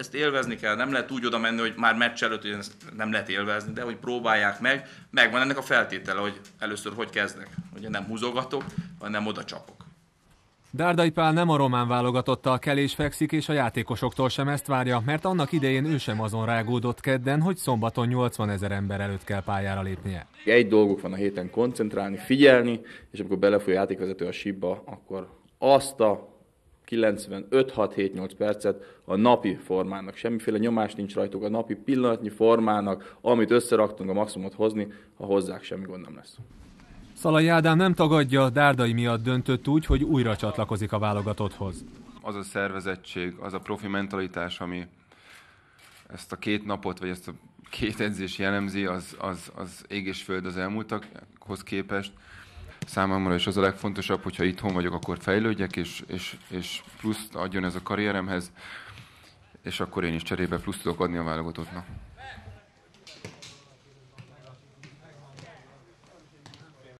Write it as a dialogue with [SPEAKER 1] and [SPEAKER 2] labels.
[SPEAKER 1] ezt élvezni kell, nem lehet úgy oda menni, hogy már meccs előtt, hogy ezt nem lehet élvezni, de hogy próbálják meg, megvan ennek a feltétele, hogy először hogy kezdnek, hogy nem húzogatok, hanem oda
[SPEAKER 2] csapok. Dárdai Pál nem a román válogatottal kell és fekszik, és a játékosoktól sem ezt várja, mert annak idején ő sem azon rágódott kedden, hogy szombaton 80 ezer ember előtt kell pályára lépnie.
[SPEAKER 1] Egy dolguk van a héten koncentrálni, figyelni, és amikor belefúj a játékvezető a síba, akkor azt a 95-6-7-8 percet a napi formának. Semmiféle nyomás nincs rajtuk a napi pillanatnyi formának, amit összeraktunk a maximumot
[SPEAKER 3] hozni, ha hozzák semmi gond nem lesz.
[SPEAKER 2] Szalai Ádám nem tagadja, Dárdai miatt döntött úgy, hogy újra csatlakozik a válogatotthoz.
[SPEAKER 3] Az a szervezettség, az a profi mentalitás, ami ezt a két napot, vagy ezt a két edzés jellemzi, az, az, az ég és föld az elmúltakhoz képest számomra, és az a legfontosabb, hogyha itthon vagyok, akkor fejlődjek, és, és, és plusz adjon ez a karrieremhez, és akkor én is cserébe plusz tudok adni a válogatottnak.